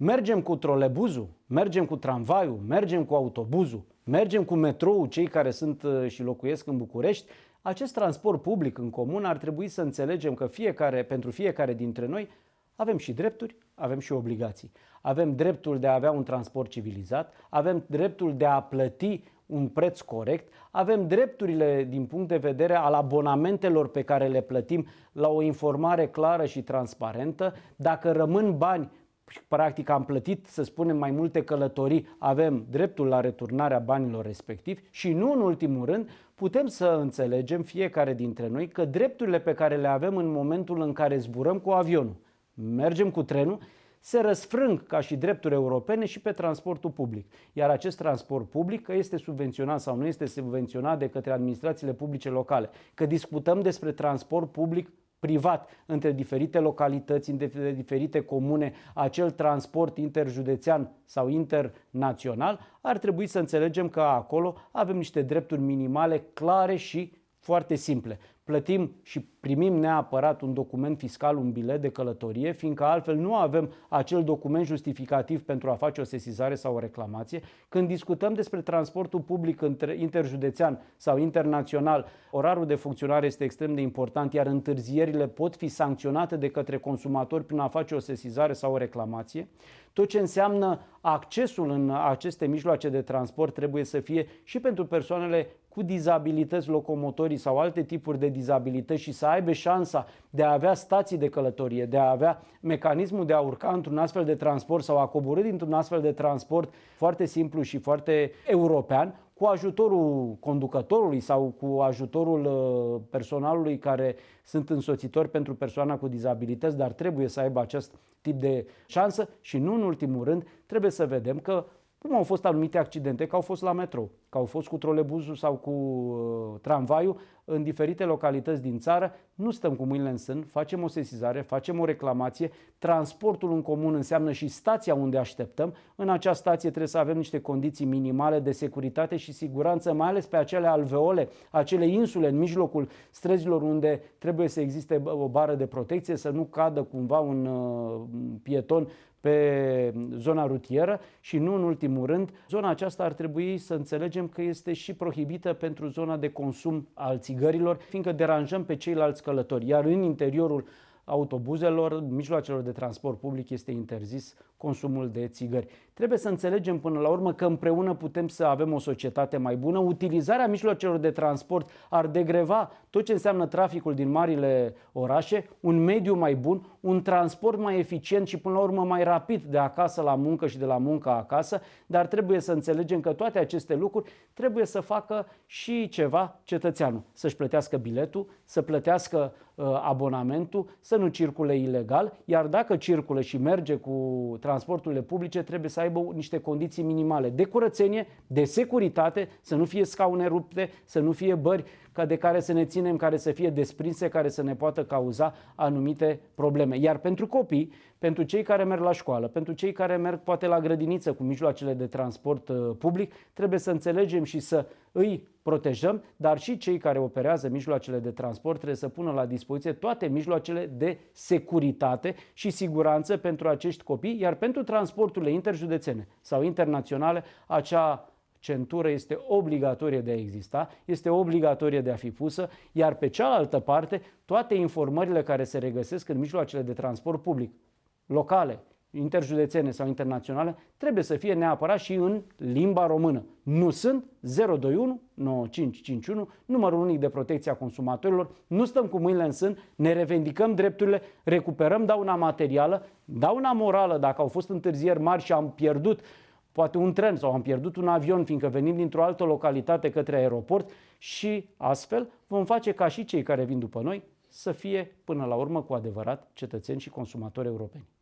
Mergem cu trolebuzul, mergem cu tramvaiul, mergem cu autobuzul, mergem cu metrou, cei care sunt uh, și locuiesc în București. Acest transport public în comun ar trebui să înțelegem că fiecare, pentru fiecare dintre noi avem și drepturi, avem și obligații. Avem dreptul de a avea un transport civilizat, avem dreptul de a plăti un preț corect, avem drepturile din punct de vedere al abonamentelor pe care le plătim la o informare clară și transparentă. Dacă rămân bani practic am plătit, să spunem, mai multe călătorii, avem dreptul la returnarea banilor respectivi și nu în ultimul rând putem să înțelegem fiecare dintre noi că drepturile pe care le avem în momentul în care zburăm cu avionul, mergem cu trenul, se răsfrâng ca și drepturi europene și pe transportul public. Iar acest transport public, că este subvenționat sau nu este subvenționat de către administrațiile publice locale, că discutăm despre transport public privat între diferite localități, între diferite comune, acel transport interjudețean sau internațional, ar trebui să înțelegem că acolo avem niște drepturi minimale clare și foarte simple. Plătim și primim neapărat un document fiscal, un bilet de călătorie, fiindcă altfel nu avem acel document justificativ pentru a face o sesizare sau o reclamație. Când discutăm despre transportul public interjudețean sau internațional, orarul de funcționare este extrem de important, iar întârzierile pot fi sancționate de către consumatori prin a face o sesizare sau o reclamație. Tot ce înseamnă accesul în aceste mijloace de transport trebuie să fie și pentru persoanele cu dizabilități locomotorii sau alte tipuri de dizabilități și să aibă șansa de a avea stații de călătorie, de a avea mecanismul de a urca într-un astfel de transport sau a coborâ dintr-un astfel de transport foarte simplu și foarte european, cu ajutorul conducătorului sau cu ajutorul uh, personalului care sunt însoțitori pentru persoana cu dizabilități, dar trebuie să aibă acest tip de șansă și nu în ultimul rând trebuie să vedem că cum au fost anumite accidente, că au fost la metro, că au fost cu trolebuzul sau cu uh, tramvaiul în diferite localități din țară, nu stăm cu mâinile în sân, facem o sesizare, facem o reclamație, transportul în comun înseamnă și stația unde așteptăm, în acea stație trebuie să avem niște condiții minimale de securitate și siguranță, mai ales pe acele alveole, acele insule în mijlocul străzilor unde trebuie să existe o bară de protecție, să nu cadă cumva un uh, pieton pe zona rutieră și nu în ultimul rând, zona aceasta ar trebui să înțelegem că este și prohibită pentru zona de consum al țigărilor, fiindcă deranjăm pe ceilalți călători, iar în interiorul autobuzelor, mijloacelor de transport public este interzis consumul de țigări. Trebuie să înțelegem până la urmă că împreună putem să avem o societate mai bună. Utilizarea mijloacelor de transport ar degreva tot ce înseamnă traficul din marile orașe, un mediu mai bun, un transport mai eficient și până la urmă mai rapid de acasă la muncă și de la muncă acasă, dar trebuie să înțelegem că toate aceste lucruri trebuie să facă și ceva cetățeanul, să-și plătească biletul, să plătească uh, abonamentul, să nu circule ilegal, iar dacă circulă și merge cu transporturile publice trebuie să aibă niște condiții minimale de curățenie, de securitate, să nu fie scaune rupte, să nu fie bări ca de care să ne ținem, care să fie desprinse, care să ne poată cauza anumite probleme. Iar pentru copii, pentru cei care merg la școală, pentru cei care merg poate la grădiniță cu mijloacele de transport uh, public, trebuie să înțelegem și să îi protejăm, dar și cei care operează mijloacele de transport trebuie să pună la dispoziție toate mijloacele de securitate și siguranță pentru acești copii, iar pentru transporturile interjudețene sau internaționale, acea centură este obligatorie de a exista, este obligatorie de a fi pusă, iar pe cealaltă parte, toate informările care se regăsesc în mijloacele de transport public, locale, interjudețene sau internaționale, trebuie să fie neapărat și în limba română. Nu sunt 021 9551, numărul unic de protecție a consumatorilor, nu stăm cu mâinile în sân, ne revendicăm drepturile, recuperăm dauna materială, dauna morală, dacă au fost întârzieri mari și am pierdut poate un tren sau am pierdut un avion, fiindcă venim dintr-o altă localitate către aeroport și astfel vom face ca și cei care vin după noi să fie până la urmă cu adevărat cetățeni și consumatori europeni.